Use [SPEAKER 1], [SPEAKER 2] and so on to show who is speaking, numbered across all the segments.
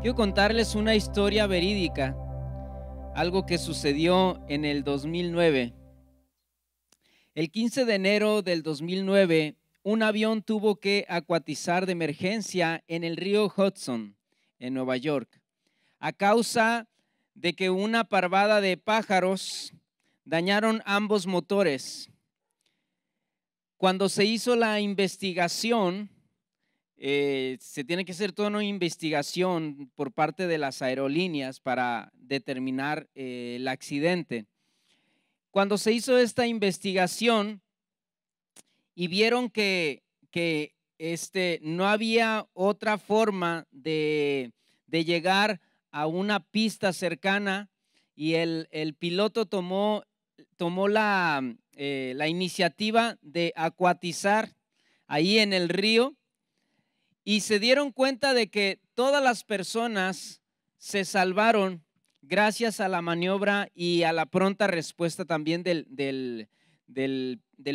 [SPEAKER 1] Quiero contarles una historia verídica, algo que sucedió en el 2009. El 15 de enero del 2009, un avión tuvo que acuatizar de emergencia en el río Hudson, en Nueva York, a causa de que una parvada de pájaros dañaron ambos motores. Cuando se hizo la investigación, eh, se tiene que hacer toda una investigación por parte de las aerolíneas para determinar eh, el accidente. Cuando se hizo esta investigación y vieron que, este, no había otra forma de, llegar a una pista cercana y el, piloto tomó, eh, la iniciativa de acuatizar ahí en el río y se dieron cuenta de que todas las personas se salvaron gracias a la maniobra y a la pronta respuesta también del,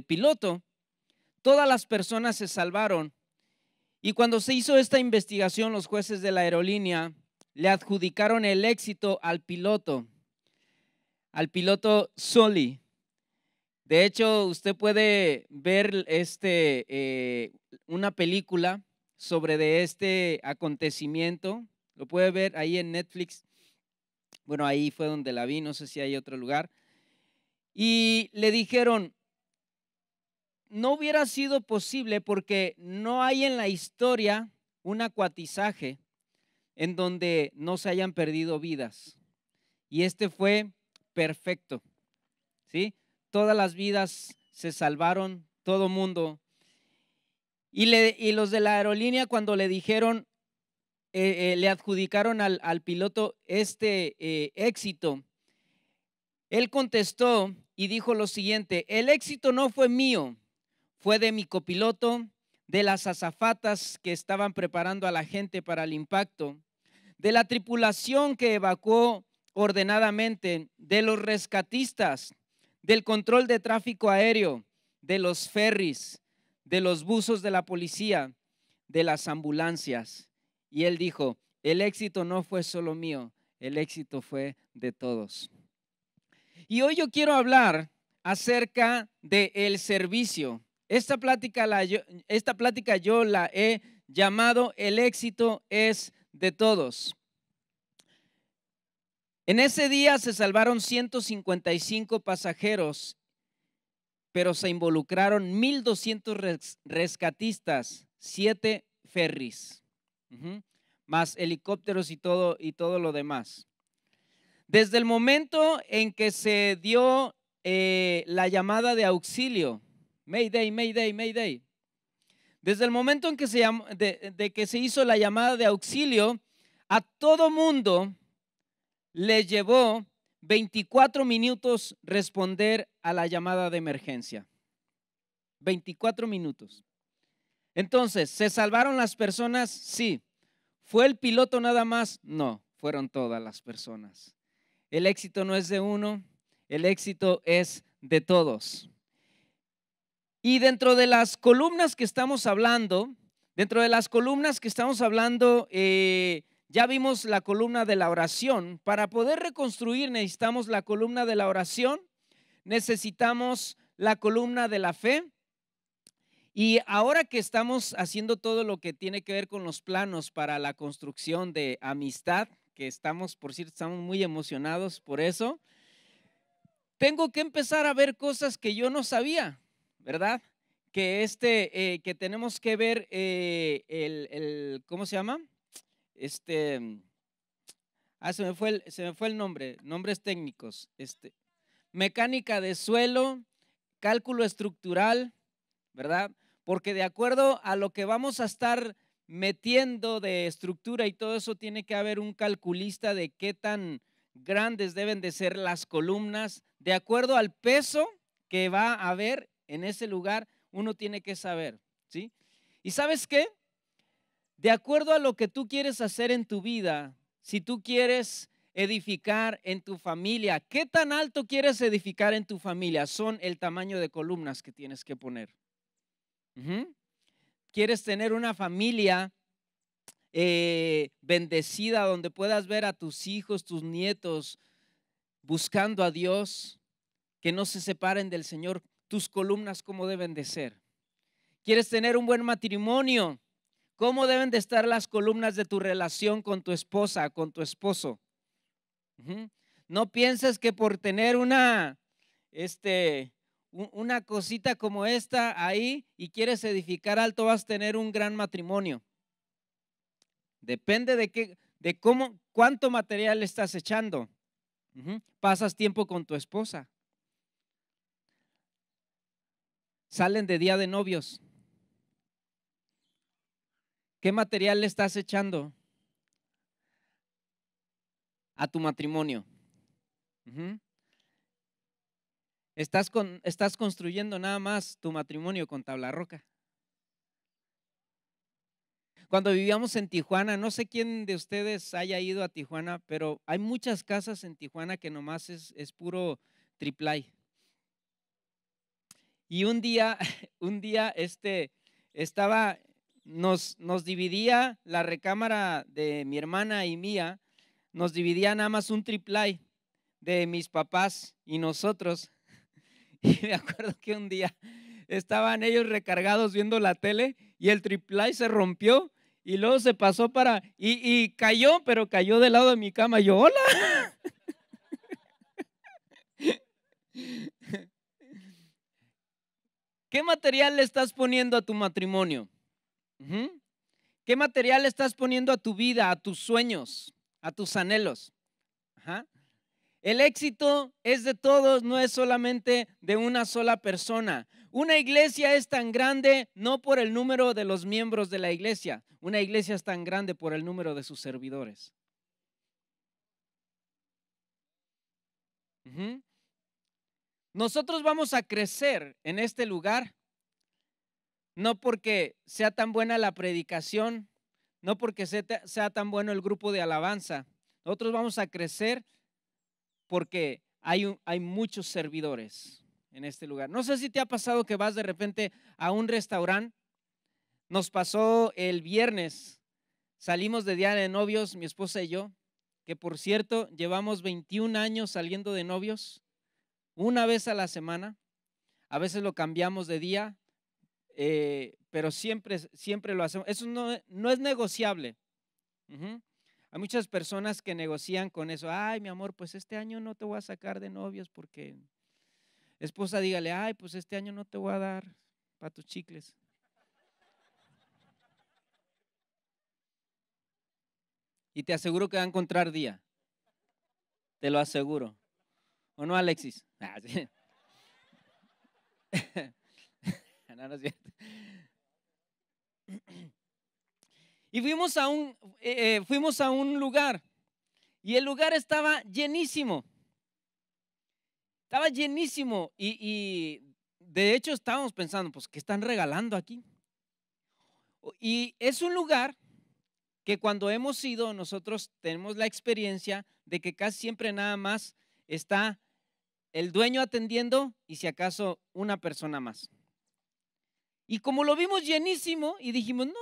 [SPEAKER 1] piloto. Todas las personas se salvaron. Y cuando se hizo esta investigación, los jueces de la aerolínea le adjudicaron el éxito al piloto, al piloto Soli. De hecho, usted puede ver este, eh, una película sobre de este acontecimiento. Lo puede ver ahí en Netflix. Bueno, ahí fue donde la vi, no sé si hay otro lugar. Y le dijeron, no hubiera sido posible porque no hay en la historia un acuatizaje en donde no se hayan perdido vidas. Y este fue perfecto. ¿Sí? Todas las vidas se salvaron, todo mundo y, los de la aerolínea cuando le dijeron, eh, eh, le adjudicaron al, piloto este eh, éxito, él contestó y dijo lo siguiente, el éxito no fue mío, fue de mi copiloto, de las azafatas que estaban preparando a la gente para el impacto, de la tripulación que evacuó ordenadamente, de los rescatistas, del control de tráfico aéreo, de los ferries, de los buzos de la policía, de las ambulancias. Y él dijo, el éxito no fue solo mío, el éxito fue de todos. Y hoy yo quiero hablar acerca del servicio. Esta plática, esta plática yo la he llamado El éxito es de todos. En ese día se salvaron 155 pasajeros pero se involucraron 1.200 rescatistas, siete ferries, más helicópteros y todo, y todo lo demás. Desde el momento en que se dio eh, la llamada de auxilio, Mayday, Mayday, Mayday, desde el momento en que se, que se hizo la llamada de auxilio, a todo mundo le llevó 24 minutos responder a la llamada de emergencia. 24 minutos. Entonces, ¿se salvaron las personas? Sí. ¿Fue el piloto nada más? No, fueron todas las personas. El éxito no es de uno, el éxito es de todos. Y dentro de las columnas que estamos hablando, dentro de las columnas que estamos hablando, eh, ya vimos la columna de la oración. Para poder reconstruir necesitamos la columna de la oración, necesitamos la columna de la fe. Y ahora que estamos haciendo todo lo que tiene que ver con los planos para la construcción de amistad, que estamos, por cierto, estamos muy emocionados por eso, tengo que empezar a ver cosas que yo no sabía, ¿verdad? Que este, eh, que tenemos que ver eh, el, ¿cómo se llama? Este, mm, ah, se me fue el, nombre, nombres técnicos. Este, mecánica de suelo, cálculo estructural, ¿verdad? Porque de acuerdo a lo que vamos a estar metiendo de estructura y todo eso, tiene que haber un calculista de qué tan grandes deben de ser las columnas. De acuerdo al peso que va a haber en ese lugar, uno tiene que saber, ¿sí? ¿Y sabes qué? de acuerdo a lo que tú quieres hacer en tu vida, si tú quieres edificar en tu familia, ¿qué tan alto quieres edificar en tu familia? Son el tamaño de columnas que tienes que poner. ¿Quieres tener una familia eh, bendecida donde puedas ver a tus hijos, tus nietos buscando a Dios, que no se separen del Señor? Tus columnas, ¿cómo deben de ser? ¿Quieres tener un buen matrimonio? ¿Cómo deben de estar las columnas de tu relación con tu esposa, con tu esposo? No pienses que por tener una, este, una cosita como esta ahí y quieres edificar alto vas a tener un gran matrimonio. Depende de qué, de cómo, cuánto material estás echando. Pasas tiempo con tu esposa. Salen de día de novios. ¿Qué material le estás echando a tu matrimonio? Estás, construyendo nada más tu matrimonio con tabla roca. Cuando vivíamos en Tijuana, no sé quién de ustedes haya ido a Tijuana, pero hay muchas casas en Tijuana que nomás es, es puro triplay. Y un día, un día este, estaba nos, nos dividía la recámara de mi hermana y mía, nos dividía nada más un triplay de mis papás y nosotros. Y me acuerdo que un día estaban ellos recargados viendo la tele y el triplay se rompió y luego se pasó para, y, y cayó, pero cayó del lado de mi cama. Y yo, hola. ¿Qué material le estás poniendo a tu matrimonio? ¿Qué material estás poniendo a tu vida, a tus sueños, a tus anhelos? El éxito es de todos, no es solamente de una sola persona. Una iglesia es tan grande no por el número de los miembros de la iglesia, una iglesia es tan grande por el número de sus servidores. Nosotros vamos a crecer en este lugar no porque sea tan buena la predicación, no porque sea tan bueno el grupo de alabanza. Nosotros vamos a crecer porque hay, muchos servidores en este lugar. No sé si te ha pasado que vas de repente a un restaurante. Nos pasó el viernes, salimos de día de novios, mi esposa y yo, que por cierto llevamos 21 años saliendo de novios, una vez a la semana. A veces lo cambiamos de día, eh, pero siempre, siempre lo hacemos. Eso no, no es negociable. Hay muchas personas que negocian con eso. Ay, mi amor, pues este año no te voy a sacar de novios porque esposa dígale, ay, pues este año no te voy a dar para tus chicles. Y te aseguro que va a encontrar día. Te lo aseguro. ¿O no, Alexis? Ah, Y fuimos a, un, eh, eh, fuimos a un lugar y el lugar estaba llenísimo. Estaba llenísimo y, y de hecho estábamos pensando, pues, ¿qué están regalando aquí? Y es un lugar que cuando hemos ido nosotros tenemos la experiencia de que casi siempre nada más está el dueño atendiendo y si acaso una persona más. Y como lo vimos llenísimo y dijimos, no,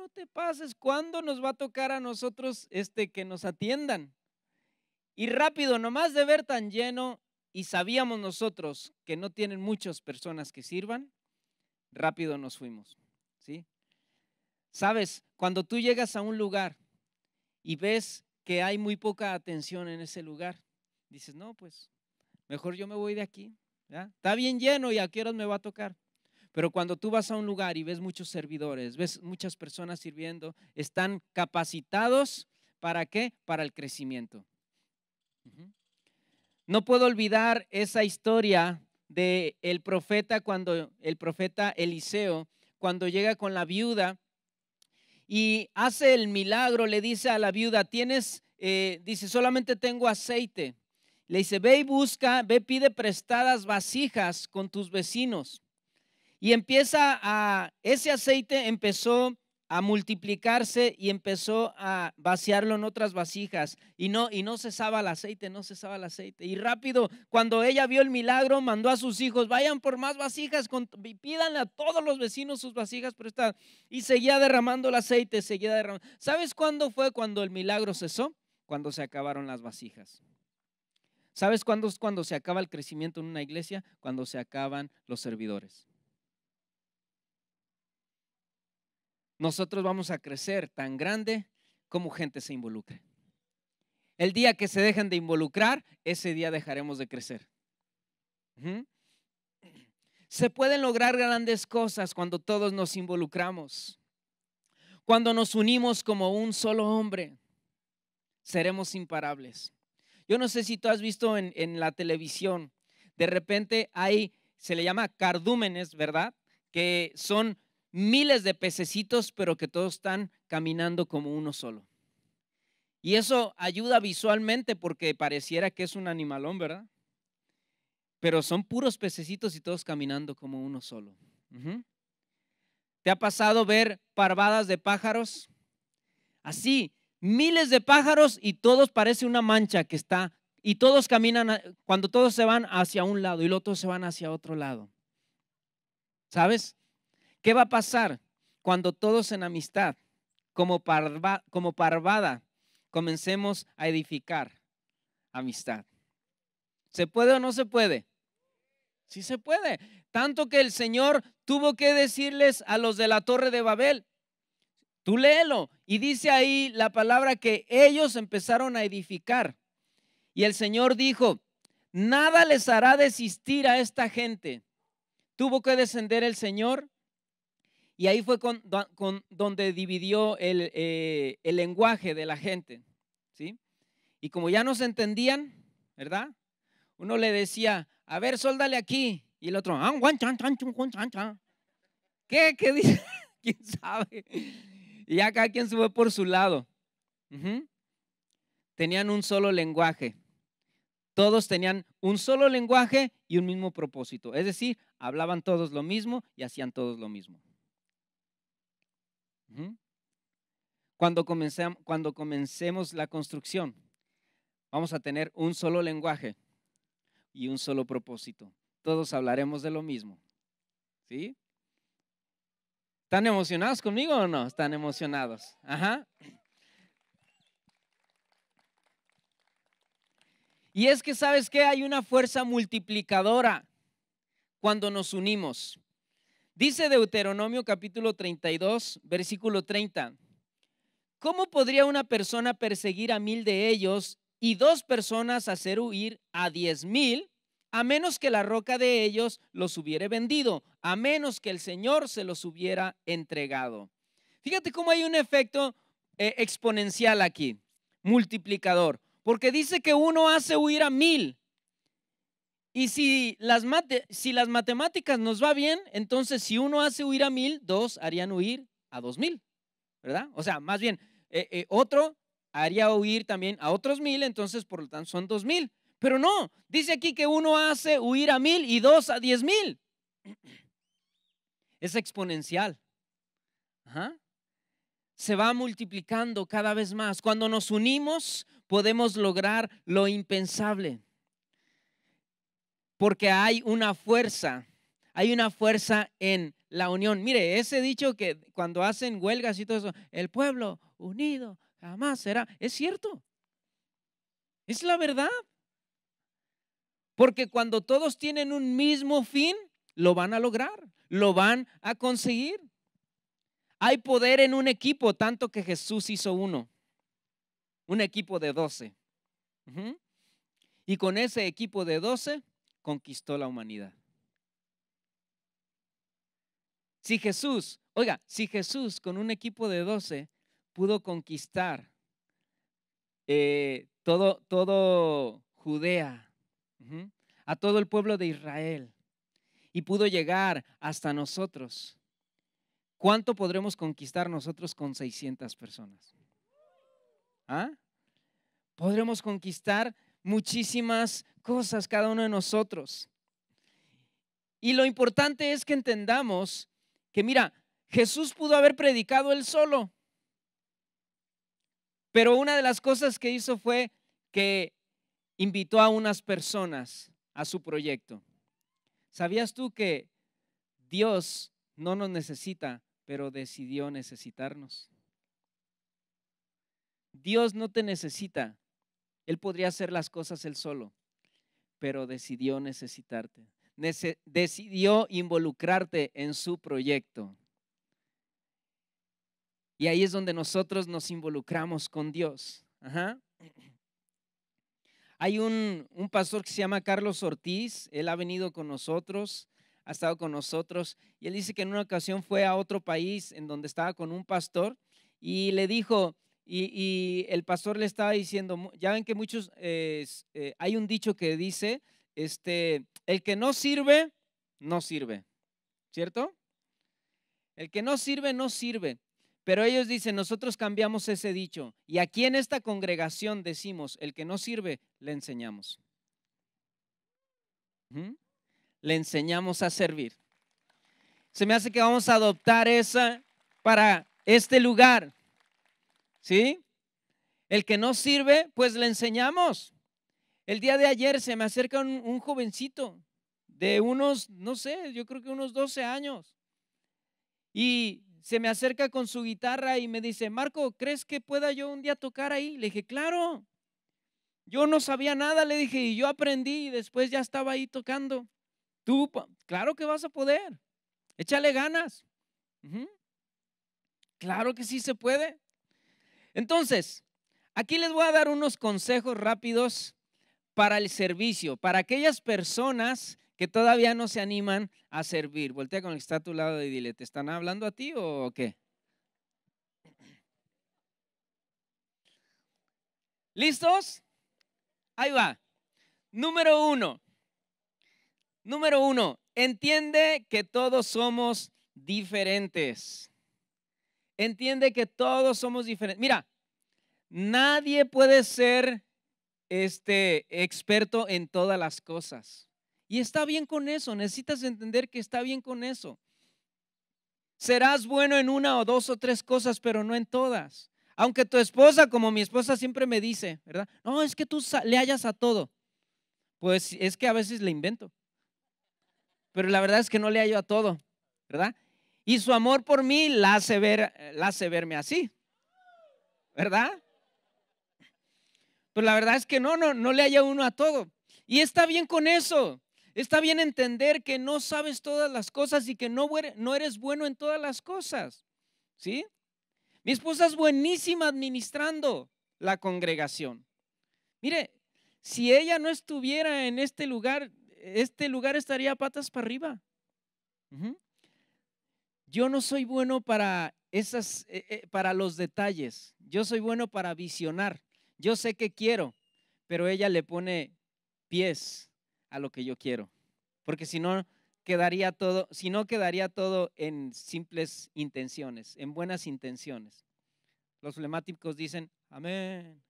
[SPEAKER 1] no te pases, ¿cuándo nos va a tocar a nosotros este, que nos atiendan? Y rápido, nomás de ver tan lleno y sabíamos nosotros que no tienen muchas personas que sirvan, rápido nos fuimos, ¿sí? Sabes, cuando tú llegas a un lugar y ves que hay muy poca atención en ese lugar, dices, no, pues mejor yo me voy de aquí, ¿ya? Está bien lleno y a qué horas me va a tocar. Pero cuando tú vas a un lugar y ves muchos servidores, ves muchas personas sirviendo, están capacitados para qué? Para el crecimiento. No puedo olvidar esa historia de el profeta cuando el profeta Eliseo cuando llega con la viuda y hace el milagro, le dice a la viuda, tienes, eh", dice, solamente tengo aceite. Le dice, ve y busca, ve, pide prestadas vasijas con tus vecinos y empieza a, ese aceite empezó a multiplicarse y empezó a vaciarlo en otras vasijas y no y no cesaba el aceite, no cesaba el aceite. Y rápido, cuando ella vio el milagro, mandó a sus hijos, vayan por más vasijas, pídanle a todos los vecinos sus vasijas prestadas. Y seguía derramando el aceite, seguía derramando. ¿Sabes cuándo fue cuando el milagro cesó? Cuando se acabaron las vasijas. ¿Sabes cuándo es cuando se acaba el crecimiento en una iglesia? Cuando se acaban los servidores. nosotros vamos a crecer tan grande como gente se involucre. El día que se dejen de involucrar, ese día dejaremos de crecer. Se pueden lograr grandes cosas cuando todos nos involucramos. Cuando nos unimos como un solo hombre, seremos imparables. Yo no sé si tú has visto en la televisión, de repente hay, se le llama cardúmenes, ¿verdad? Que son miles de pececitos, pero que todos están caminando como uno solo. Y eso ayuda visualmente porque pareciera que es un animalón, ¿verdad? Pero son puros pececitos y todos caminando como uno solo. ¿Te ha pasado ver parvadas de pájaros? Así, miles de pájaros y todos parece una mancha que está, y todos caminan, cuando todos se van hacia un lado y los otros se van hacia otro lado. ¿Sabes? ¿Qué va a pasar cuando todos en amistad, como, como parvada, comencemos a edificar amistad? ¿Se puede o no se puede? Sí se puede. Tanto que el Señor tuvo que decirles a los de la torre de Babel, tú léelo. Y dice ahí la palabra que ellos empezaron a edificar. Y el Señor dijo, nada les hará desistir a esta gente. Tuvo que descender el Señor y ahí fue con, donde dividió eh, el, lenguaje de la gente. ¿sí? Y como ya no se entendían, ¿verdad? Uno le decía, a ver, sóldale aquí. Y el otro, ah, ¿qué? ¿Qué dice? ¿Quién sabe? Y acá quien se fue por su lado. Tenían un solo lenguaje. Todos tenían un solo lenguaje y un mismo propósito. Es decir, hablaban todos lo mismo y hacían todos lo mismo. Cuando, comencemos, la construcción, vamos a tener un solo lenguaje y un solo propósito. Todos hablaremos de lo mismo. ¿Sí? ¿Están emocionados conmigo o no? Están emocionados. Ajá. Y es que sabes que hay una fuerza multiplicadora cuando nos unimos. Dice Deuteronomio capítulo 32, versículo 30. ¿Cómo podría una persona perseguir a mil de ellos y dos personas hacer huir a diez mil, a menos que la roca de ellos los hubiere vendido, a menos que el Señor se los hubiera entregado? Fíjate cómo hay un efecto eh, exponencial aquí, multiplicador, porque dice que uno hace huir a mil y si las, matemáticas nos va bien, entonces si uno hace huir a mil, dos harían huir a dos mil, ¿verdad? O sea, más bien, eh, eh, otro haría huir también a otros mil, entonces por lo tanto son dos mil. Pero no, dice aquí que uno hace huir a mil y dos a diez mil. Es exponencial. Se va multiplicando cada vez más. Cuando nos unimos, podemos lograr lo impensable porque hay una fuerza, hay una fuerza en la unión. Mire, ese dicho que cuando hacen huelgas y todo eso, el pueblo unido jamás será, es cierto, es la verdad. Porque cuando todos tienen un mismo fin, lo van a lograr, lo van a conseguir. Hay poder en un equipo, tanto que Jesús hizo uno, un equipo de doce. Y con ese equipo de doce, conquistó la humanidad. Si Jesús, oiga, si Jesús con un equipo de 12 pudo conquistar eh, todo, todo Judea, a todo el pueblo de Israel, y pudo llegar hasta nosotros, ¿cuánto podremos conquistar nosotros con 600 personas? ¿Ah? Podremos conquistar muchísimas cosas cada uno de nosotros. Y lo importante es que entendamos que, mira, Jesús pudo haber predicado él solo, pero una de las cosas que hizo fue que invitó a unas personas a su proyecto. ¿Sabías tú que Dios no nos necesita, pero decidió necesitarnos? Dios no te necesita. Él podría hacer las cosas él solo pero decidió necesitarte. decidió involucrarte en su proyecto. Y ahí es donde nosotros nos involucramos con Dios. Hay un, pastor que se llama Carlos Ortiz, él ha venido con nosotros, ha estado con nosotros, y él dice que en una ocasión fue a otro país en donde estaba con un pastor y le dijo, y, el pastor le estaba diciendo, ya ven que muchos, eh, eh, hay un dicho que dice, este, el que no sirve, no sirve, ¿cierto? El que no sirve, no sirve. Pero ellos dicen, nosotros cambiamos ese dicho. Y aquí en esta congregación decimos, el que no sirve, le enseñamos. Le enseñamos a servir. Se me hace que vamos a adoptar esa para este lugar. ¿Sí? El que no sirve, pues le enseñamos. El día de ayer se me acerca un, jovencito de unos, no sé, yo creo que unos 12 años. Y se me acerca con su guitarra y me dice, Marco, ¿crees que pueda yo un día tocar ahí? Le dije, claro. Yo no sabía nada, le dije, y yo aprendí y después ya estaba ahí tocando. Tú, claro que vas a poder. Échale ganas. Claro que sí se puede. Entonces, aquí les voy a dar unos consejos rápidos para el servicio, para aquellas personas que todavía no se animan a servir. Voltea con el que está a tu lado y dile, ¿te están hablando a ti o qué? ¿Listos? Ahí va. Número uno. Número uno, entiende que todos somos diferentes. Entiende que todos somos diferentes. Mira, Nadie puede ser este experto en todas las cosas. Y está bien con eso, necesitas entender que está bien con eso. Serás bueno en una o dos o tres cosas, pero no en todas. Aunque tu esposa, como mi esposa siempre me dice, ¿verdad? No, es que tú le hallas a todo. Pues es que a veces le invento. Pero la verdad es que no le hallo a todo, ¿verdad? Y su amor por mí la hace, ver, la hace verme así, ¿verdad? Pues, la verdad es que no, no, no le haya uno a todo. Y está bien con eso. Está bien entender que no sabes todas las cosas y que no, no eres bueno en todas las cosas. ¿Sí? Mi esposa es buenísima administrando la congregación. Mire, si ella no estuviera en este lugar, este lugar estaría patas para arriba. Yo no soy bueno para esas, eh, eh, para los detalles. Yo soy bueno para visionar yo sé que quiero, pero ella le pone pies a lo que yo quiero, porque si no quedaría todo, si no quedaría todo en simples intenciones, en buenas intenciones. Los flemáticos dicen, amén.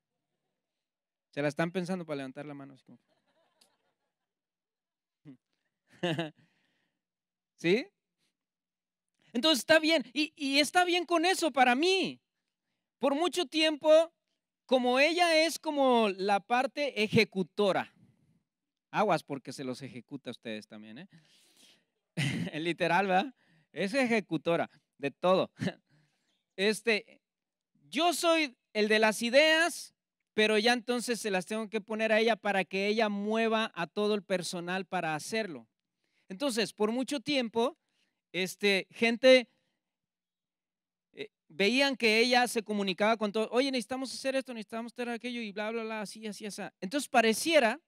[SPEAKER 1] Se la están pensando para levantar la mano. ¿Sí? Entonces está bien, y está bien con eso para mí. Por mucho tiempo como ella es como la parte ejecutora. Aguas porque se los ejecuta a ustedes también, ¿eh? Literal, ¿verdad? Es ejecutora de todo. Este, yo soy el de las ideas, pero ya entonces se las tengo que poner a ella para que ella mueva a todo el personal para hacerlo. Entonces, por mucho tiempo, este, gente veían que ella se comunicaba con todo, oye, necesitamos hacer esto, necesitamos hacer aquello y bla, bla, bla, así, así, así. Entonces pareciera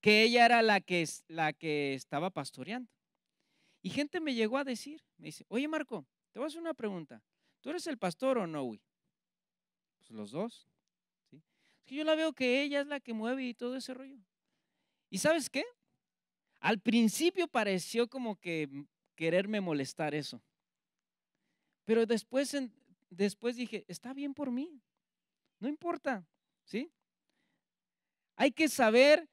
[SPEAKER 1] que ella era la que, la que estaba pastoreando. Y gente me llegó a decir, me dice, oye Marco, te voy a hacer una pregunta. ¿Tú eres el pastor o no, pues, los dos. Es que yo la veo que ella es la que mueve y todo ese rollo. ¿Y sabes qué? Al principio pareció como que mm, quererme molestar eso. Pero después después dije, está bien por mí, no importa, ¿sí? Hay que saber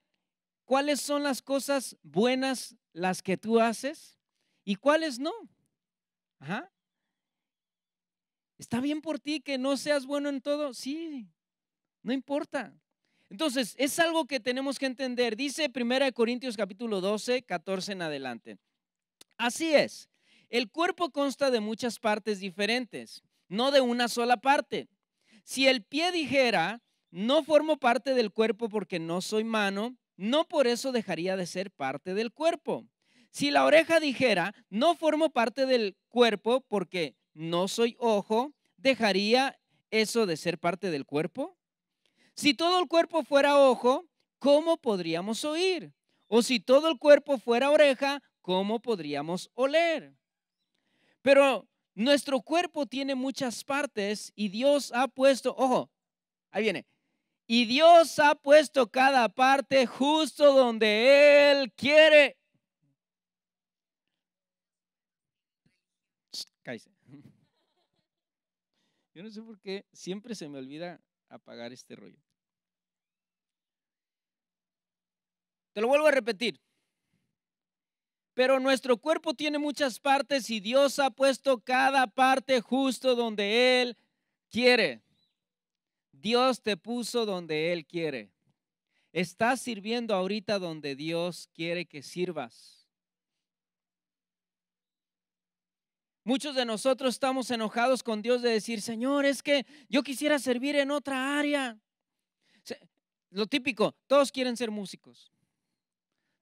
[SPEAKER 1] cuáles son las cosas buenas las que tú haces y cuáles no. Está bien por ti que no seas bueno en todo, sí, no importa. Entonces, es algo que tenemos que entender. Dice 1 Corintios capítulo 12, 14 en adelante. Así es, el cuerpo consta de muchas partes diferentes, no de una sola parte. Si el pie dijera, no formo parte del cuerpo porque no soy mano, no por eso dejaría de ser parte del cuerpo. Si la oreja dijera, no formo parte del cuerpo porque no soy ojo, ¿dejaría eso de ser parte del cuerpo? Si todo el cuerpo fuera ojo, ¿cómo podríamos oír? O si todo el cuerpo fuera oreja, ¿cómo podríamos oler? Pero nuestro cuerpo tiene muchas partes y Dios ha puesto, ojo, ahí viene, y Dios ha puesto cada parte justo donde Él quiere. Cállese. Yo no sé por qué siempre se me olvida apagar este rollo. Te lo vuelvo a repetir. Pero nuestro cuerpo tiene muchas partes y Dios ha puesto cada parte justo donde Él quiere. Dios te puso donde Él quiere. Estás sirviendo ahorita donde Dios quiere que sirvas. Muchos de nosotros estamos enojados con Dios de decir, Señor, es que yo quisiera servir en otra área. Lo típico, todos quieren ser músicos.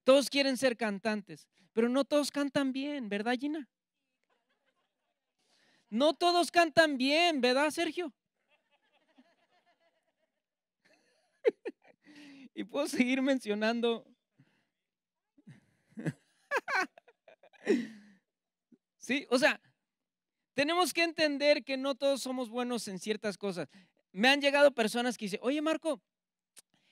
[SPEAKER 1] Todos quieren ser cantantes. Pero no todos cantan bien, ¿verdad, Gina? No todos cantan bien, ¿verdad, Sergio? y puedo seguir mencionando. sí, o sea, tenemos que entender que no todos somos buenos en ciertas cosas. Me han llegado personas que dicen, oye Marco,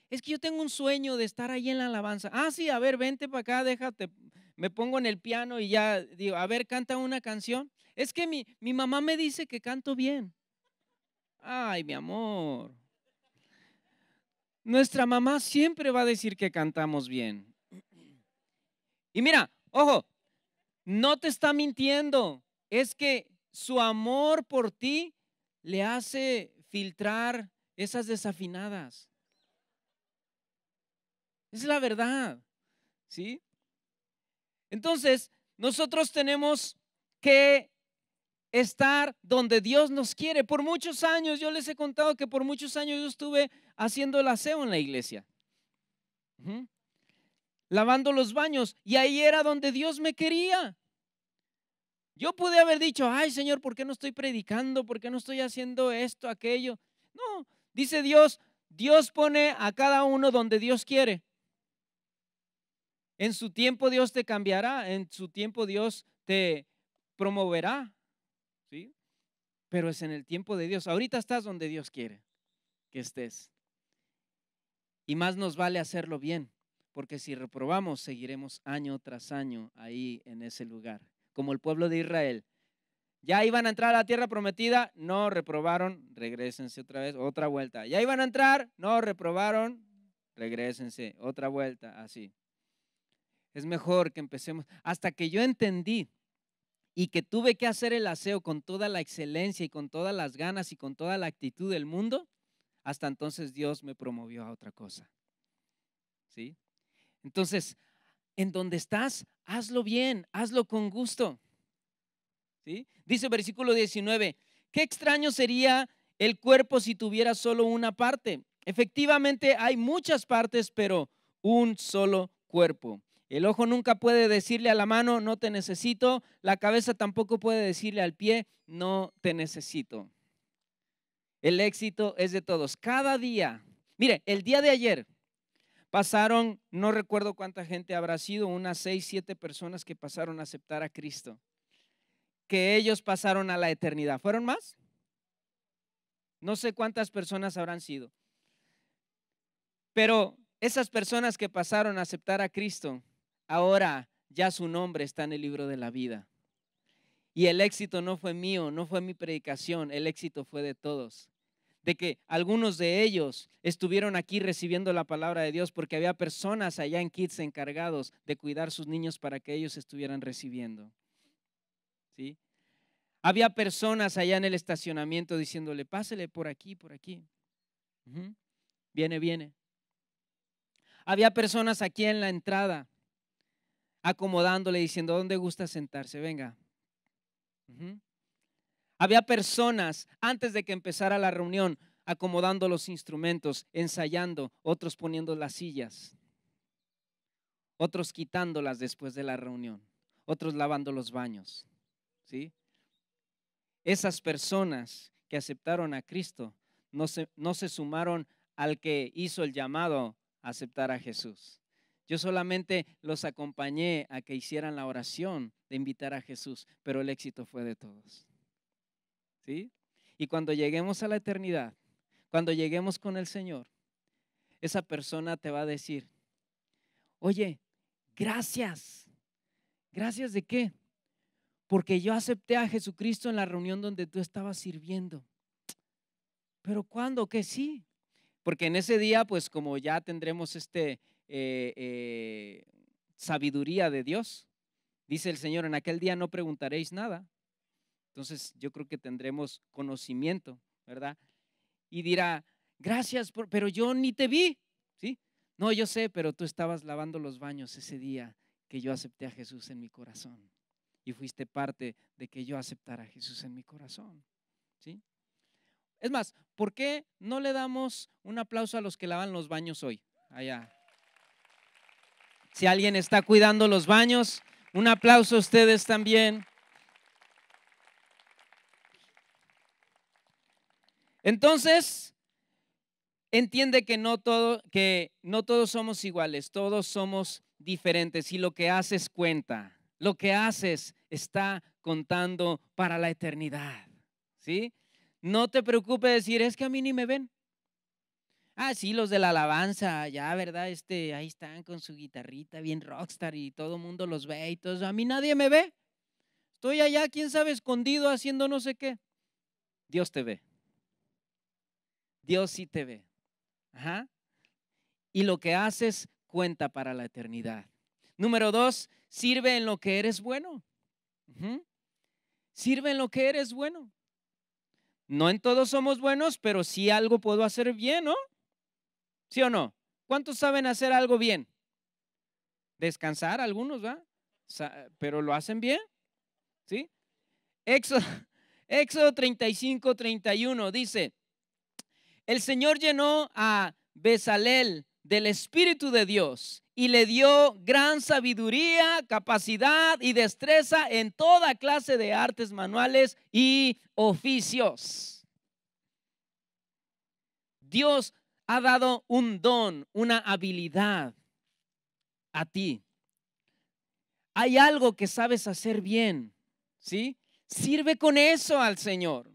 [SPEAKER 1] es que yo tengo un sueño de estar ahí en la alabanza. Ah, sí, a ver, vente para acá, déjate, me pongo en el piano y ya digo, a ver, canta una canción. Es que mi, mi mamá me dice que canto bien. Ay, mi amor. Nuestra mamá siempre va a decir que cantamos bien. Y mira, ojo, no te está mintiendo. Es que su amor por ti le hace filtrar esas desafinadas. Es la verdad. ¿Sí? Entonces, nosotros tenemos que estar donde Dios nos quiere. Por muchos años, yo les he contado que por muchos años yo estuve haciendo el aseo en la iglesia, lavando los baños, y ahí era donde Dios me quería. Yo pude haber dicho, ay Señor, ¿por qué no estoy predicando? ¿Por qué no estoy haciendo esto, aquello? No, dice Dios, Dios pone a cada uno donde Dios quiere. En su tiempo Dios te cambiará, en su tiempo Dios te promoverá, ¿sí? Pero es en el tiempo de Dios. Ahorita estás donde Dios quiere que estés. Y más nos vale hacerlo bien, porque si reprobamos, seguiremos año tras año ahí en ese lugar, como el pueblo de Israel. Ya iban a entrar a la tierra prometida, no reprobaron, regresense otra vez, otra vuelta. Ya iban a entrar, no reprobaron, regresense otra vuelta, así. Es mejor que empecemos. Hasta que yo entendí y que tuve que hacer el aseo con toda la excelencia y con todas las ganas y con toda la actitud del mundo, hasta entonces Dios me promovió a otra cosa. ¿Sí? Entonces, en donde estás, hazlo bien, hazlo con gusto. ¿Sí? Dice versículo 19, qué extraño sería el cuerpo si tuviera solo una parte. Efectivamente hay muchas partes, pero un solo cuerpo. El ojo nunca puede decirle a la mano, no te necesito. La cabeza tampoco puede decirle al pie, no te necesito. El éxito es de todos. Cada día. Mire, el día de ayer pasaron, no recuerdo cuánta gente habrá sido, unas seis, siete personas que pasaron a aceptar a Cristo. Que ellos pasaron a la eternidad. ¿Fueron más? No sé cuántas personas habrán sido. Pero esas personas que pasaron a aceptar a Cristo Ahora ya su nombre está en el libro de la vida. Y el éxito no fue mío, no fue mi predicación, el éxito fue de todos. De que algunos de ellos estuvieron aquí recibiendo la palabra de Dios porque había personas allá en Kids encargados de cuidar sus niños para que ellos estuvieran recibiendo. ¿Sí? Había personas allá en el estacionamiento diciéndole, pásele por aquí, por aquí. Viene, viene. Había personas aquí en la entrada acomodándole, diciendo, ¿dónde gusta sentarse? Venga. Había personas antes de que empezara la reunión acomodando los instrumentos, ensayando, otros poniendo las sillas, otros quitándolas después de la reunión, otros lavando los baños. ¿Sí? Esas personas que aceptaron a Cristo no no se sumaron al que hizo el llamado a aceptar a Jesús. Yo solamente los acompañé a que hicieran la oración de invitar a Jesús, pero el éxito fue de todos. ¿Sí? Y cuando lleguemos a la eternidad, cuando lleguemos con el Señor, esa persona te va a decir, oye, gracias. ¿Gracias de qué? Porque yo acepté a Jesucristo en la reunión donde tú estabas sirviendo. ¿Pero cuándo? Que sí. Porque en ese día, pues como ya tendremos este, eh, eh, sabiduría de Dios. Dice el Señor, en aquel día no preguntaréis nada. Entonces yo creo que tendremos conocimiento, ¿verdad? Y dirá, gracias, pero yo ni te vi, ¿sí? No, yo sé, pero tú estabas lavando los baños ese día que yo acepté a Jesús en mi corazón. Y fuiste parte de que yo aceptara a Jesús en mi corazón, ¿sí? Es más, ¿por qué no le damos un aplauso a los que lavan los baños hoy? Allá. Si alguien está cuidando los baños, un aplauso a ustedes también. Entonces, entiende que no, todo, que no todos somos iguales, todos somos diferentes y lo que haces cuenta. Lo que haces está contando para la eternidad. ¿Sí? No te preocupes decir, es que a mí ni me ven. Ah, sí, los de la alabanza, ya, ¿verdad? Este, ahí están con su guitarrita bien rockstar y todo el mundo los ve y todo. A mí nadie me ve. Estoy allá, quién sabe, escondido haciendo no sé qué. Dios te ve. Dios sí te ve. Ajá. Y lo que haces cuenta para la eternidad. Número dos, sirve en lo que eres bueno. Sirve en lo que eres bueno. No en todos somos buenos, pero sí algo puedo hacer bien, ¿no? ¿Sí o no? ¿Cuántos saben hacer algo bien? Descansar, algunos, ¿va? Pero lo hacen bien. ¿Sí? Éxodo, Éxodo 35, 31 dice, el Señor llenó a Besalel del Espíritu de Dios y le dio gran sabiduría, capacidad y destreza en toda clase de artes manuales y oficios. Dios ha dado un don, una habilidad a ti. Hay algo que sabes hacer bien, ¿sí? Sirve con eso al Señor.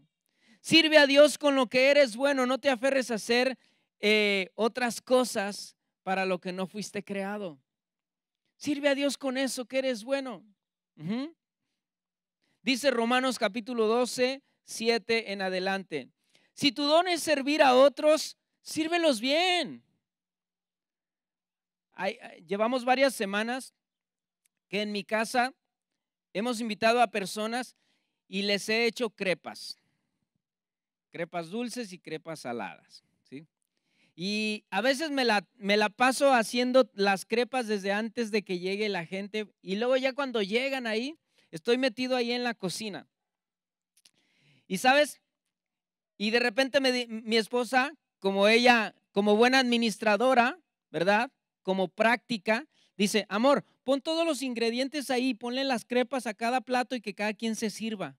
[SPEAKER 1] Sirve a Dios con lo que eres bueno. No te aferres a hacer eh, otras cosas para lo que no fuiste creado. Sirve a Dios con eso que eres bueno. Dice Romanos capítulo 12, 7 en adelante. Si tu don es servir a otros, sírvelos bien. llevamos varias semanas que en mi casa hemos invitado a personas y les he hecho crepas, crepas dulces y crepas saladas. ¿sí? Y a veces me la, me la paso haciendo las crepas desde antes de que llegue la gente y luego ya cuando llegan ahí, estoy metido ahí en la cocina. Y sabes, y de repente mi esposa, como ella, como buena administradora, ¿verdad? Como práctica, dice, amor, pon todos los ingredientes ahí, ponle las crepas a cada plato y que cada quien se sirva.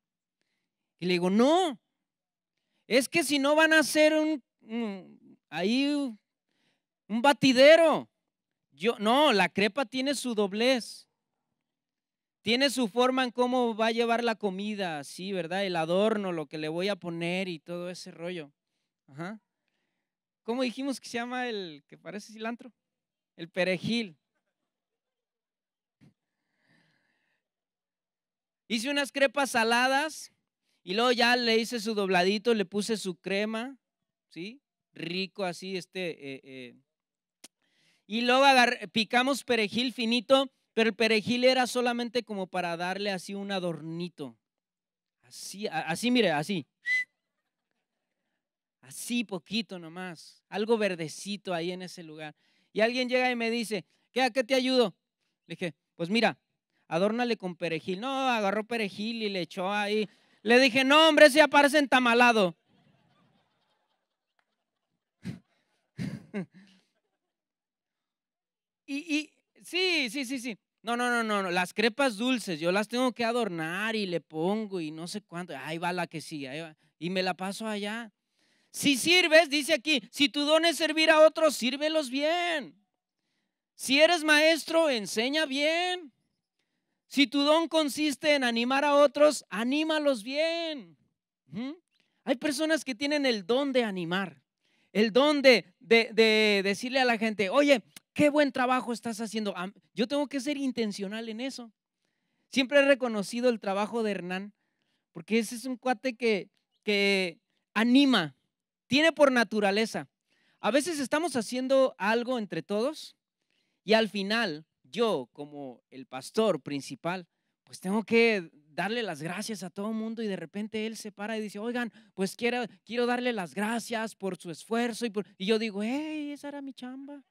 [SPEAKER 1] Y le digo, no, es que si no van a hacer un, ahí un batidero. Yo, no, la crepa tiene su doblez. Tiene su forma en cómo va a llevar la comida, así, ¿verdad? El adorno, lo que le voy a poner y todo ese rollo. Ajá. ¿Cómo dijimos que se llama el que parece cilantro? El perejil. Hice unas crepas saladas y luego ya le hice su dobladito, le puse su crema, ¿sí? Rico así, este. Eh, eh. Y luego picamos perejil finito, pero el perejil era solamente como para darle así un adornito. Así, así, mire, así así poquito nomás, algo verdecito ahí en ese lugar. Y alguien llega y me dice, ¿qué, qué te ayudo? Le dije, pues mira, adórnale con perejil. No, agarró perejil y le echó ahí. Le dije, no, hombre, ese aparece entamalado. y, y sí, sí, sí, sí. No, no, no, no, no, las crepas dulces, yo las tengo que adornar y le pongo y no sé cuánto. Ahí va la que sí, ahí va. Y me la paso allá. Si sirves, dice aquí, si tu don es servir a otros, sírvelos bien. Si eres maestro, enseña bien. Si tu don consiste en animar a otros, anímalos bien. Hay personas que tienen el don de animar, el don de, decirle a la gente, oye, qué buen trabajo estás haciendo. Yo tengo que ser intencional en eso. Siempre he reconocido el trabajo de Hernán, porque ese es un cuate que anima, tiene por naturaleza. A veces estamos haciendo algo entre todos y al final yo como el pastor principal, pues tengo que darle las gracias a todo el mundo y de repente él se para y dice, oigan, pues quiero, quiero darle las gracias por su esfuerzo y, yo digo, hey, esa era mi chamba.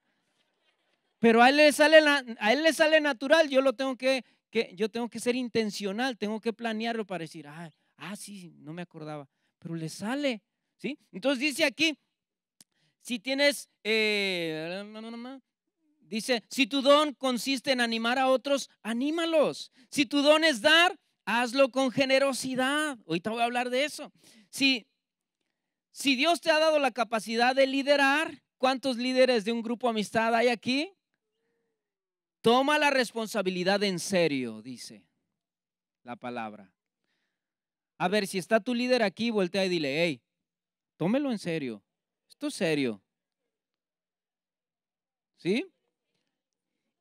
[SPEAKER 1] Pero a él le sale, a él le sale natural, yo lo tengo que, yo tengo que ser intencional, tengo que planearlo para decir, ah, ah, sí, no me acordaba, pero le sale. Entonces dice aquí, si tienes, eh, dice, si tu don consiste en animar a otros, anímalos. Si tu don es dar, hazlo con generosidad. Ahorita voy a hablar de eso. Si, si Dios te ha dado la capacidad de liderar, ¿cuántos líderes de un grupo amistad hay aquí? Toma la responsabilidad en serio, dice la palabra. A ver, si está tu líder aquí, voltea y dile, hey, Tómelo en serio. Esto es serio. ¿Sí?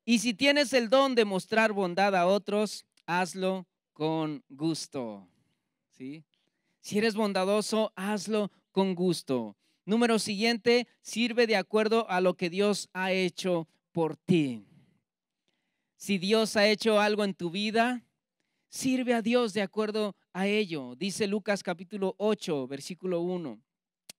[SPEAKER 1] Y si tienes el don de mostrar bondad a otros, hazlo con gusto. ¿Sí? Si eres bondadoso, hazlo con gusto. Número siguiente, sirve de acuerdo a lo que Dios ha hecho por ti. Si Dios ha hecho algo en tu vida, sirve a Dios de acuerdo a ello. Dice Lucas capítulo 8, versículo 1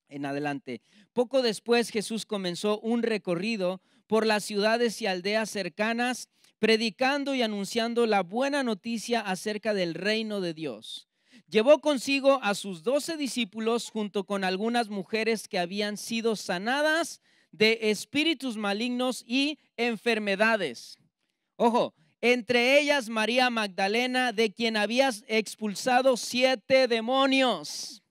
[SPEAKER 1] en adelante. Poco después Jesús comenzó un recorrido por las ciudades y aldeas cercanas, predicando y anunciando la buena noticia acerca del reino de Dios. Llevó consigo a sus doce discípulos junto con algunas mujeres que habían sido sanadas de espíritus malignos y enfermedades. Ojo, entre ellas María Magdalena, de quien habías expulsado siete demonios.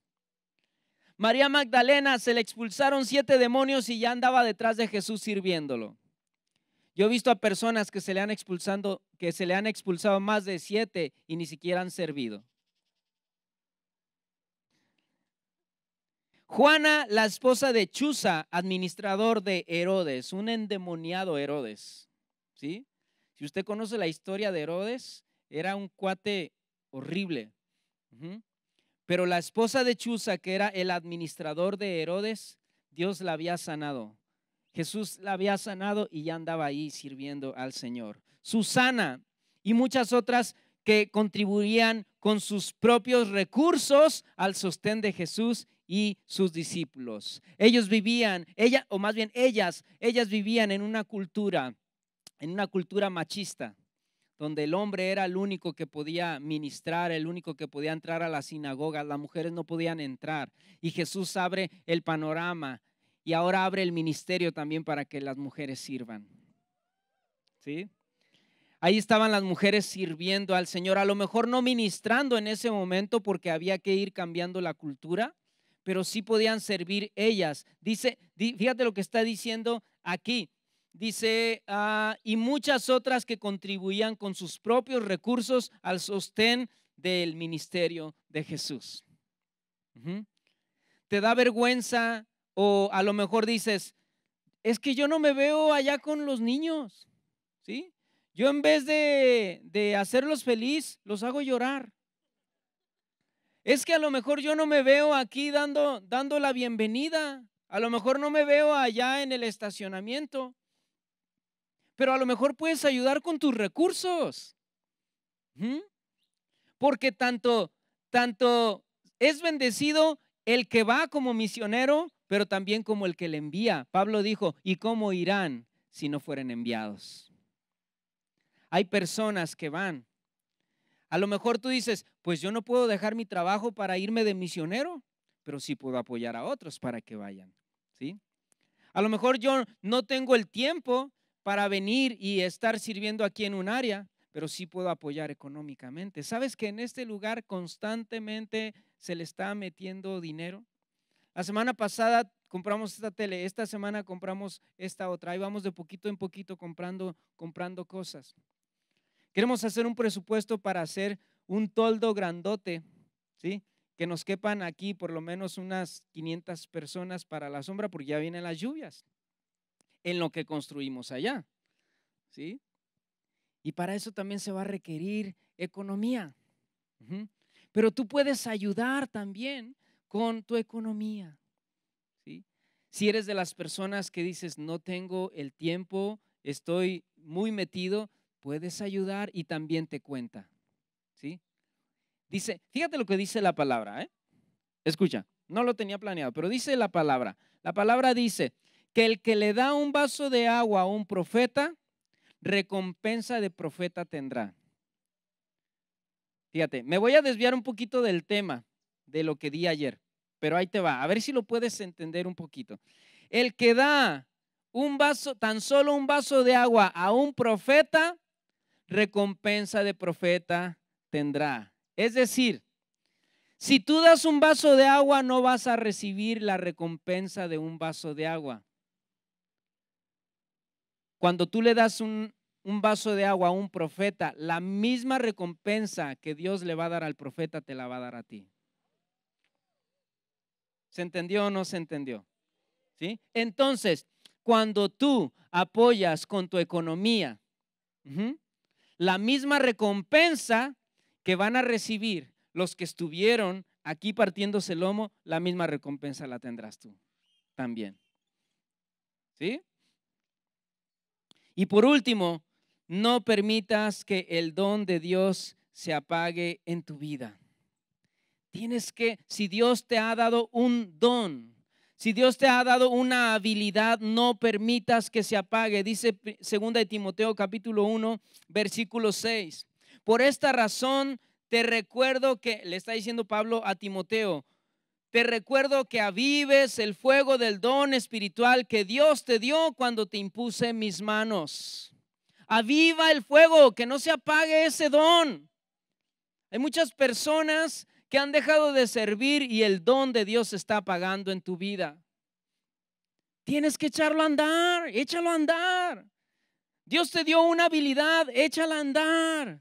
[SPEAKER 1] María Magdalena se le expulsaron siete demonios y ya andaba detrás de Jesús sirviéndolo. Yo he visto a personas que se le han expulsado, que se le han expulsado más de siete y ni siquiera han servido. Juana, la esposa de Chuza, administrador de Herodes, un endemoniado Herodes. ¿sí? Si usted conoce la historia de Herodes, era un cuate horrible. Pero la esposa de Chuza, que era el administrador de Herodes, Dios la había sanado. Jesús la había sanado y ya andaba ahí sirviendo al Señor. Susana y muchas otras que contribuían con sus propios recursos al sostén de Jesús y sus discípulos. Ellos vivían, ella o más bien ellas, ellas vivían en una cultura, en una cultura machista donde el hombre era el único que podía ministrar, el único que podía entrar a la sinagoga, las mujeres no podían entrar. Y Jesús abre el panorama y ahora abre el ministerio también para que las mujeres sirvan. ¿Sí? Ahí estaban las mujeres sirviendo al Señor, a lo mejor no ministrando en ese momento porque había que ir cambiando la cultura, pero sí podían servir ellas. Dice, fíjate lo que está diciendo aquí, dice, ah, y muchas otras que contribuían con sus propios recursos al sostén del ministerio de Jesús. ¿Te da vergüenza o a lo mejor dices, es que yo no me veo allá con los niños? ¿Sí? Yo en vez de, de hacerlos feliz, los hago llorar. Es que a lo mejor yo no me veo aquí dando, dando la bienvenida. A lo mejor no me veo allá en el estacionamiento pero a lo mejor puedes ayudar con tus recursos. Porque tanto, tanto es bendecido el que va como misionero, pero también como el que le envía. Pablo dijo, ¿y cómo irán si no fueren enviados? Hay personas que van. A lo mejor tú dices, pues yo no puedo dejar mi trabajo para irme de misionero, pero sí puedo apoyar a otros para que vayan. ¿Sí? A lo mejor yo no tengo el tiempo, para venir y estar sirviendo aquí en un área, pero sí puedo apoyar económicamente. ¿Sabes que en este lugar constantemente se le está metiendo dinero? La semana pasada compramos esta tele, esta semana compramos esta otra, ahí vamos de poquito en poquito comprando, comprando cosas. Queremos hacer un presupuesto para hacer un toldo grandote, ¿sí? Que nos quepan aquí por lo menos unas 500 personas para la sombra, porque ya vienen las lluvias en lo que construimos allá. ¿Sí? Y para eso también se va a requerir economía. Pero tú puedes ayudar también con tu economía. ¿sí? Si eres de las personas que dices, no tengo el tiempo, estoy muy metido, puedes ayudar y también te cuenta. ¿sí? Dice, fíjate lo que dice la palabra. ¿eh? Escucha, no lo tenía planeado, pero dice la palabra. La palabra dice, que el que le da un vaso de agua a un profeta, recompensa de profeta tendrá. Fíjate, me voy a desviar un poquito del tema de lo que di ayer, pero ahí te va, a ver si lo puedes entender un poquito. El que da un vaso, tan solo un vaso de agua a un profeta, recompensa de profeta tendrá. Es decir, si tú das un vaso de agua, no vas a recibir la recompensa de un vaso de agua. Cuando tú le das un, vaso de agua a un profeta, la misma recompensa que Dios le va a dar al profeta te la va a dar a ti. ¿Se entendió o no se entendió? ¿Sí? Entonces, cuando tú apoyas con tu economía, la misma recompensa que van a recibir los que estuvieron aquí partiéndose el lomo, la misma recompensa la tendrás tú también. ¿Sí? Y por último, no permitas que el don de Dios se apague en tu vida. Tienes que, si Dios te ha dado un don, si Dios te ha dado una habilidad, no permitas que se apague. Dice 2 de Timoteo capítulo 1, versículo 6. Por esta razón te recuerdo que, le está diciendo Pablo a Timoteo, te recuerdo que avives el fuego del don espiritual que Dios te dio cuando te impuse mis manos. Aviva el fuego, que no se apague ese don. Hay muchas personas que han dejado de servir y el don de Dios se está apagando en tu vida. Tienes que echarlo a andar, échalo a andar. Dios te dio una habilidad, échala a andar.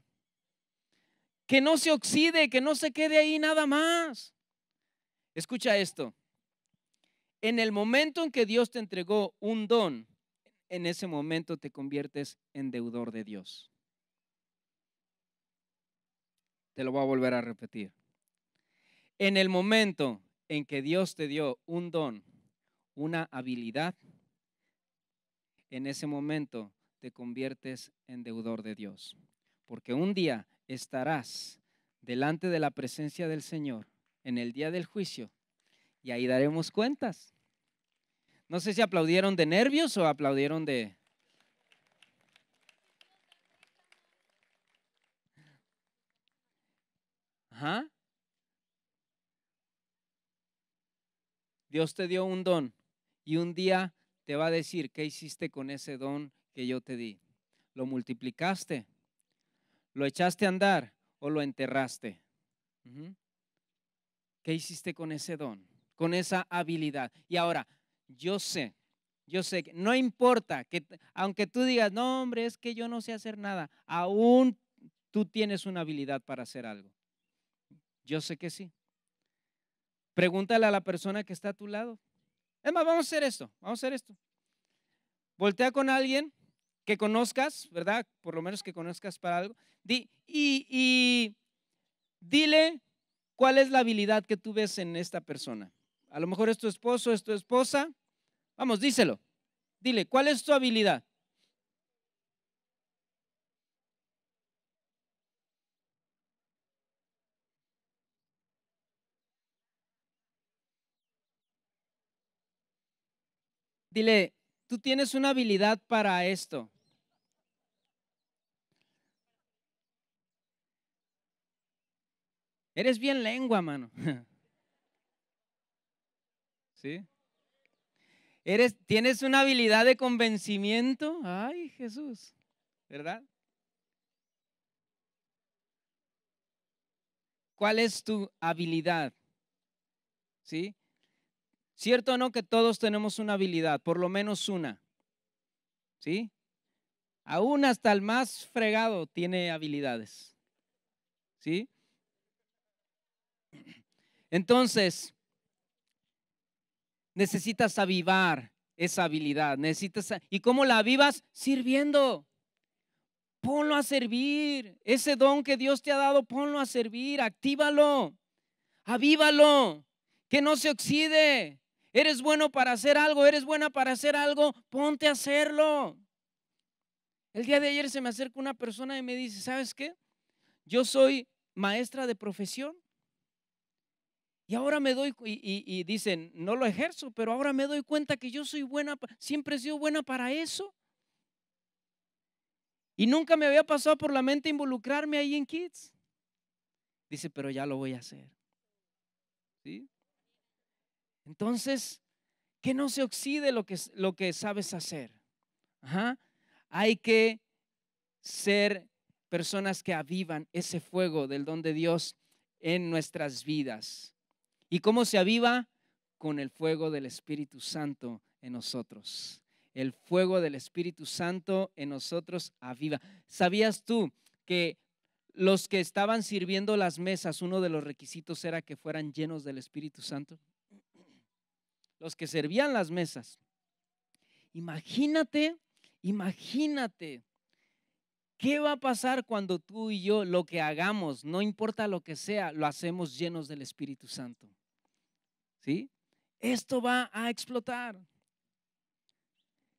[SPEAKER 1] Que no se oxide, que no se quede ahí nada más. Escucha esto. En el momento en que Dios te entregó un don, en ese momento te conviertes en deudor de Dios. Te lo voy a volver a repetir. En el momento en que Dios te dio un don, una habilidad, en ese momento te conviertes en deudor de Dios. Porque un día estarás delante de la presencia del Señor en el día del juicio y ahí daremos cuentas. No sé si aplaudieron de nervios o aplaudieron de... Dios te dio un don y un día te va a decir qué hiciste con ese don que yo te di. ¿Lo multiplicaste? ¿Lo echaste a andar o lo enterraste? Uh ¿Qué hiciste con ese don? Con esa habilidad. Y ahora, yo sé, yo sé que no importa que, aunque tú digas, no, hombre, es que yo no sé hacer nada, aún tú tienes una habilidad para hacer algo. Yo sé que sí. Pregúntale a la persona que está a tu lado. Es más, vamos a hacer esto, vamos a hacer esto. Voltea con alguien que conozcas, ¿verdad? Por lo menos que conozcas para algo. Di, y dile ¿Cuál es la habilidad que tú ves en esta persona? A lo mejor es tu esposo, es tu esposa. Vamos, díselo. Dile, ¿cuál es tu habilidad? Dile, tú tienes una habilidad para esto. Eres bien lengua, mano. ¿Sí? Eres, tienes una habilidad de convencimiento. Ay, Jesús, ¿verdad? ¿Cuál es tu habilidad? ¿Sí? ¿Cierto o no que todos tenemos una habilidad, por lo menos una? ¿Sí? Aún hasta el más fregado tiene habilidades. ¿Sí? Entonces, necesitas avivar esa habilidad. Necesitas, ¿Y cómo la avivas? Sirviendo. Ponlo a servir. Ese don que Dios te ha dado, ponlo a servir. Actívalo. Avívalo. Que no se oxide. Eres bueno para hacer algo, eres buena para hacer algo, ponte a hacerlo. El día de ayer se me acerca una persona y me dice, ¿sabes qué? Yo soy maestra de profesión. Y ahora me doy, y, dicen, no lo ejerzo, pero ahora me doy cuenta que yo soy buena, siempre he sido buena para eso. Y nunca me había pasado por la mente involucrarme ahí en Kids. Dice, pero ya lo voy a hacer. ¿Sí? Entonces, que no se oxide lo que, lo que sabes hacer. Hay que ser personas que avivan ese fuego del don de Dios en nuestras vidas. ¿Y cómo se aviva? Con el fuego del Espíritu Santo en nosotros. El fuego del Espíritu Santo en nosotros aviva. ¿Sabías tú que los que estaban sirviendo las mesas, uno de los requisitos era que fueran llenos del Espíritu Santo? Los que servían las mesas. Imagínate, imagínate, ¿qué va a pasar cuando tú y yo lo que hagamos, no importa lo que sea, lo hacemos llenos del Espíritu Santo? Esto va a explotar.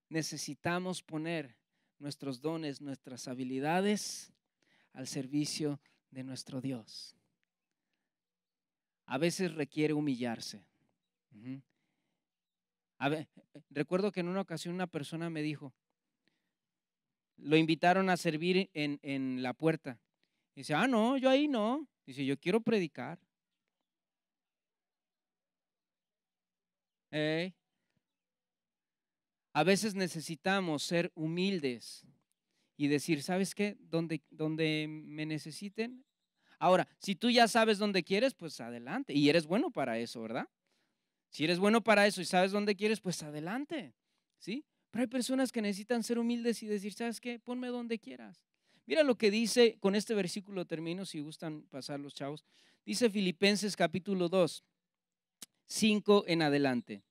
[SPEAKER 1] Necesitamos poner nuestros dones, nuestras habilidades al servicio de nuestro Dios. A veces requiere humillarse. a eh, recuerdo que en una ocasión una persona me dijo, lo invitaron a servir en, en la puerta. Dice, ah, no, yo ahí no. Dice, yo quiero predicar. ¿eh? A veces necesitamos ser humildes y decir, ¿sabes qué? Donde, me necesiten. Ahora, si tú ya sabes dónde quieres, pues adelante. Y eres bueno para eso, ¿verdad? Si eres bueno para eso y sabes dónde quieres, pues adelante. ¿Sí? Pero hay personas que necesitan ser humildes y decir, ¿sabes qué? Ponme donde quieras. Mira lo que dice, con este versículo termino, si gustan pasar los chavos. Dice Filipenses capítulo 2, 5 en adelante.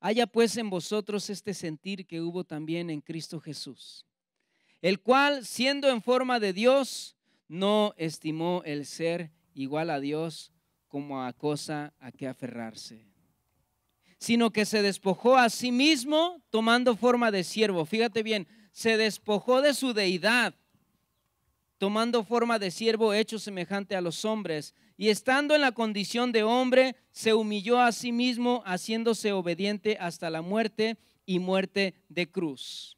[SPEAKER 1] Haya pues en vosotros este sentir que hubo también en Cristo Jesús, el cual, siendo en forma de Dios, no estimó el ser igual a Dios como a cosa a que aferrarse, sino que se despojó a sí mismo tomando forma de siervo. Fíjate bien, se despojó de su deidad, tomando forma de siervo hecho semejante a los hombres y estando en la condición de hombre, se humilló a sí mismo, haciéndose obediente hasta la muerte y muerte de cruz.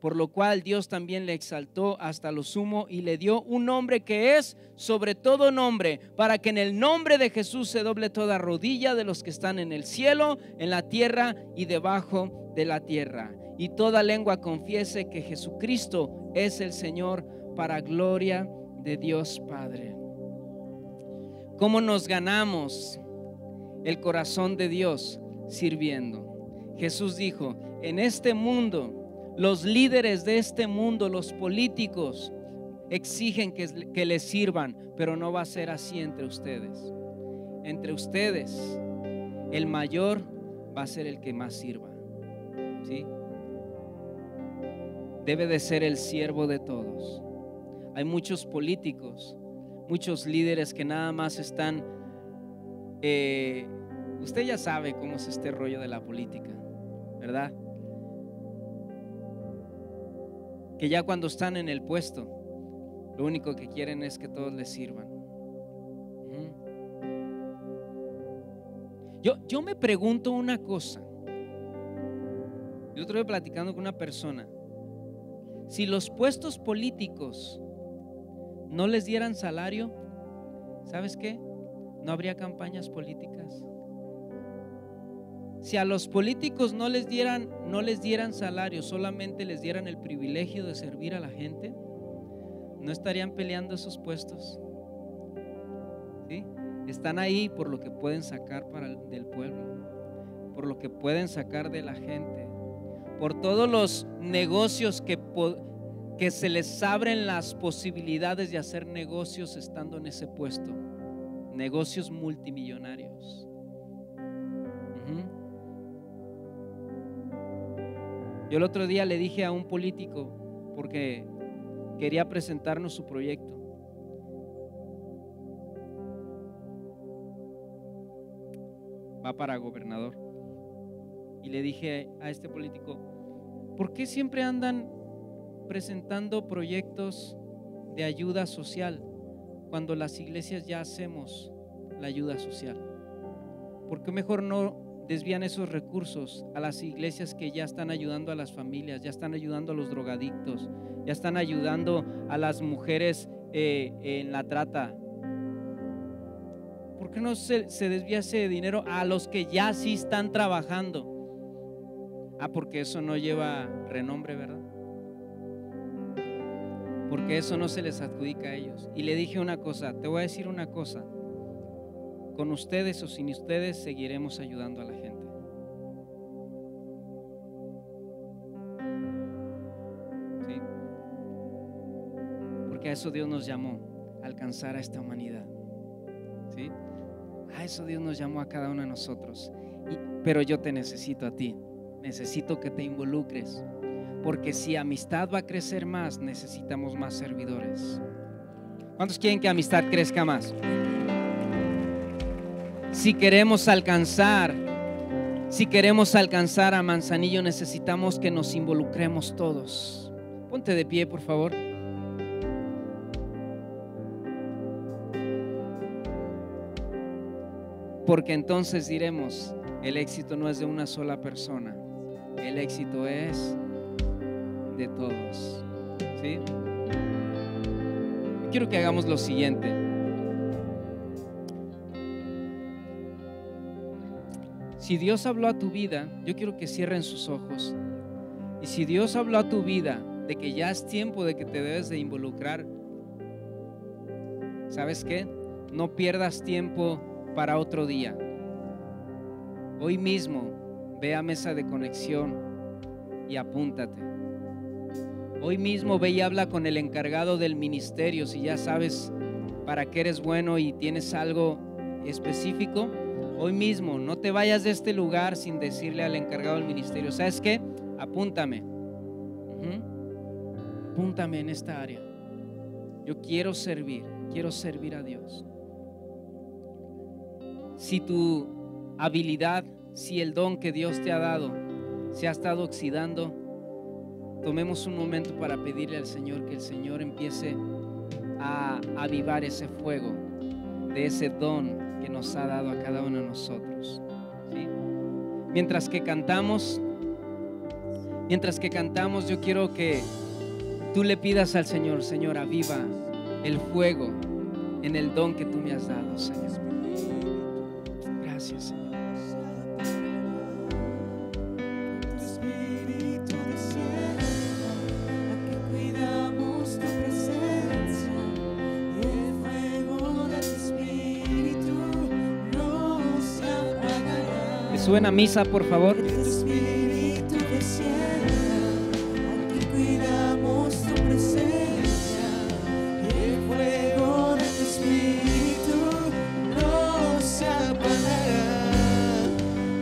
[SPEAKER 1] Por lo cual Dios también le exaltó hasta lo sumo y le dio un nombre que es sobre todo nombre, para que en el nombre de Jesús se doble toda rodilla de los que están en el cielo, en la tierra y debajo de la tierra. Y toda lengua confiese que Jesucristo es el Señor para gloria de Dios Padre. ¿Cómo nos ganamos el corazón de Dios sirviendo? Jesús dijo, en este mundo, los líderes de este mundo, los políticos, exigen que, les sirvan, pero no va a ser así entre ustedes. Entre ustedes, el mayor va a ser el que más sirva. ¿Sí? Debe de ser el siervo de todos. Hay muchos políticos muchos líderes que nada más están... Eh, usted ya sabe cómo es este rollo de la política, ¿verdad? Que ya cuando están en el puesto, lo único que quieren es que todos les sirvan. Yo, yo me pregunto una cosa. Yo estuve platicando con una persona. Si los puestos políticos no les dieran salario, ¿sabes qué? No habría campañas políticas. Si a los políticos no les dieran no les dieran salario, solamente les dieran el privilegio de servir a la gente, no estarían peleando esos puestos. Están ahí por lo que pueden sacar para del pueblo, por lo que pueden sacar de la gente, por todos los negocios que que se les abren las posibilidades de hacer negocios estando en ese puesto, negocios multimillonarios. Yo el otro día le dije a un político, porque quería presentarnos su proyecto, va para gobernador, y le dije a este político, ¿por qué siempre andan presentando proyectos de ayuda social cuando las iglesias ya hacemos la ayuda social? ¿Por qué mejor no desvían esos recursos a las iglesias que ya están ayudando a las familias, ya están ayudando a los drogadictos, ya están ayudando a las mujeres eh, en la trata? ¿Por qué no se, se desvía ese dinero a los que ya sí están trabajando? Ah, porque eso no lleva renombre, ¿verdad? porque eso no se les adjudica a ellos. Y le dije una cosa, te voy a decir una cosa, con ustedes o sin ustedes seguiremos ayudando a la gente. Porque a eso Dios nos llamó, alcanzar a esta humanidad. ¿Sí? A eso Dios nos llamó a cada uno de nosotros. pero yo te necesito a ti, necesito que te involucres porque si amistad va a crecer más, necesitamos más servidores. ¿Cuántos quieren que amistad crezca más? Si queremos alcanzar, si queremos alcanzar a Manzanillo, necesitamos que nos involucremos todos. Ponte de pie, por favor. Porque entonces diremos, el éxito no es de una sola persona, el éxito es de todos. ¿Sí? quiero que hagamos lo siguiente. Si Dios habló a tu vida, yo quiero que cierren sus ojos. Y si Dios habló a tu vida de que ya es tiempo de que te debes de involucrar, ¿sabes qué? No pierdas tiempo para otro día. Hoy mismo ve a mesa de conexión y apúntate. Hoy mismo ve y habla con el encargado del ministerio si ya sabes para qué eres bueno y tienes algo específico. Hoy mismo, no te vayas de este lugar sin decirle al encargado del ministerio, ¿sabes qué? Apúntame. Apúntame en esta área. Yo quiero servir, quiero servir a Dios. Si tu habilidad, si el don que Dios te ha dado se ha estado oxidando, tomemos un momento para pedirle al Señor que el Señor empiece a avivar ese fuego de ese don que nos ha dado a cada uno de nosotros. Mientras que cantamos, mientras que cantamos, yo quiero que tú le pidas al Señor, Señor, aviva el fuego en el don que tú me has dado, Señor. buena misa por favor que tu espíritu te cierre aunque cuidamos tu presencia que el fuego de tu espíritu no se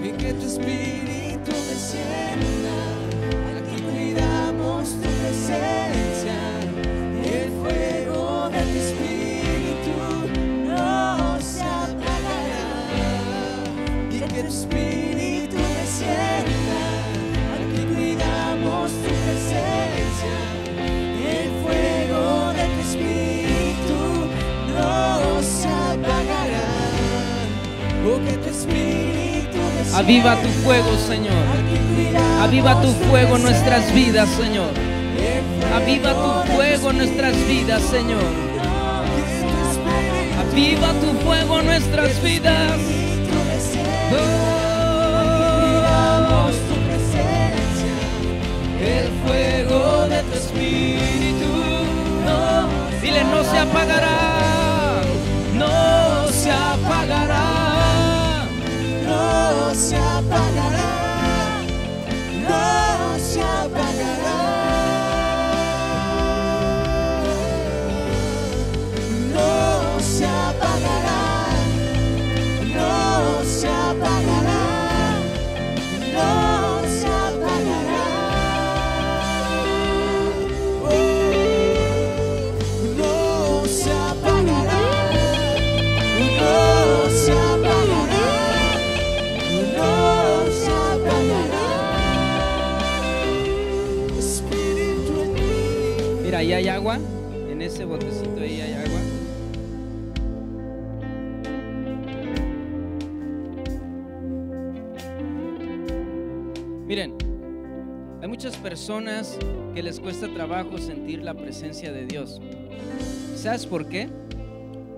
[SPEAKER 1] y que tu espíritu te cierre Aviva tu fuego, Señor. Aviva tu fuego en nuestras vidas, Señor. Aviva tu fuego en nuestras vidas, Señor. Aviva tu fuego en nuestras vidas. tu presencia, el fuego de tu espíritu. no se apagará, no se apagará se apagará. Miren, hay muchas personas que les cuesta trabajo sentir la presencia de Dios. ¿Sabes por qué?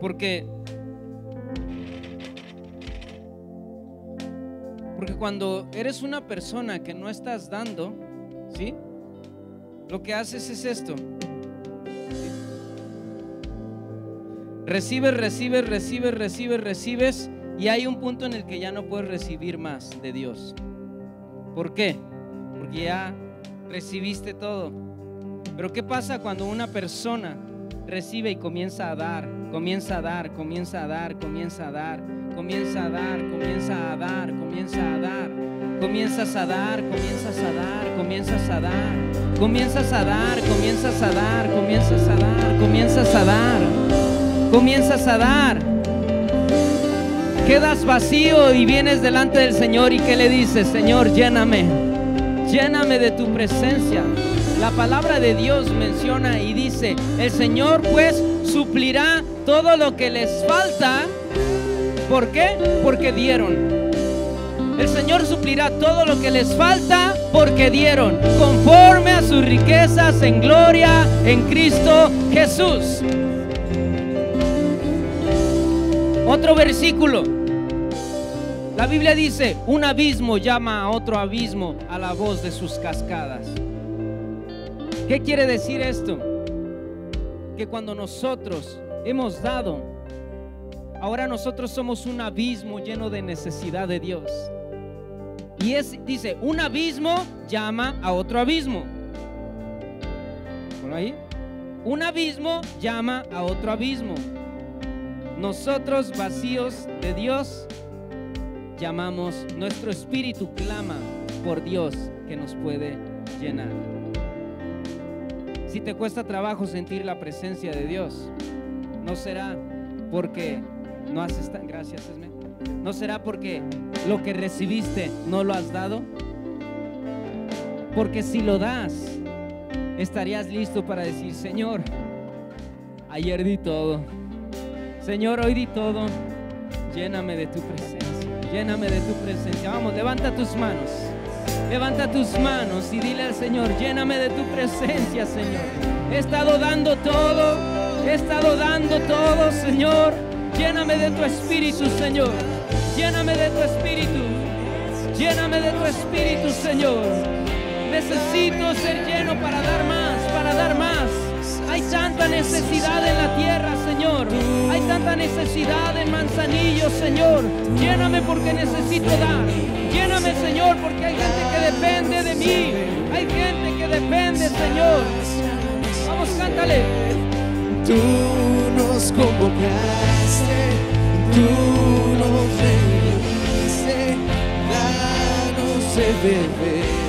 [SPEAKER 1] Porque porque cuando eres una persona que no estás dando, ¿sí? Lo que haces es esto. Recibes, recibes, recibes, recibes, recibes y hay un punto en el que ya no puedes recibir más de Dios. ¿Por qué? Porque ya recibiste todo. Pero ¿qué pasa cuando una persona recibe y comienza a dar, comienza a dar, comienza a dar, comienza a dar, comienza a dar, comienza a dar, comienza a dar, comienzas a dar, comienzas a dar, comienzas a dar, comienzas a dar, comienzas a dar, comienzas a dar, comienzas a dar, comienzas a dar. Quedas vacío y vienes delante del Señor y que le dices, Señor, lléname, lléname de tu presencia. La palabra de Dios menciona y dice, el Señor pues suplirá todo lo que les falta. ¿Por qué? Porque dieron. El Señor suplirá todo lo que les falta porque dieron, conforme a sus riquezas en gloria en Cristo Jesús. Otro versículo. La Biblia dice, un abismo llama a otro abismo a la voz de sus cascadas. ¿Qué quiere decir esto? Que cuando nosotros hemos dado, ahora nosotros somos un abismo lleno de necesidad de Dios. Y es, dice, un abismo llama a otro abismo. ahí? Un abismo llama a otro abismo. Nosotros vacíos de Dios llamamos, nuestro espíritu clama por Dios que nos puede llenar. Si te cuesta trabajo sentir la presencia de Dios, no será porque no haces tan gracias Esme, no será porque lo que recibiste no lo has dado, porque si lo das, estarías listo para decir, Señor, ayer di todo, Señor, hoy di todo, lléname de tu presencia. Lléname de tu presencia. Vamos, levanta tus manos. Levanta tus manos y dile al Señor, lléname de tu presencia, Señor. He estado dando todo, he estado dando todo, Señor. Lléname de tu espíritu, Señor. Lléname de tu espíritu. Lléname de tu espíritu, Señor. Necesito ser lleno para dar más, para dar más necesidad en la tierra, Señor. Hay tanta necesidad en Manzanillo, Señor. Lléname porque necesito dar. Lléname, Señor, porque hay gente que depende de mí. Hay gente que depende, Señor. Vamos, cántale. Tú nos convocaste, tú nos bendiste, danos el bebé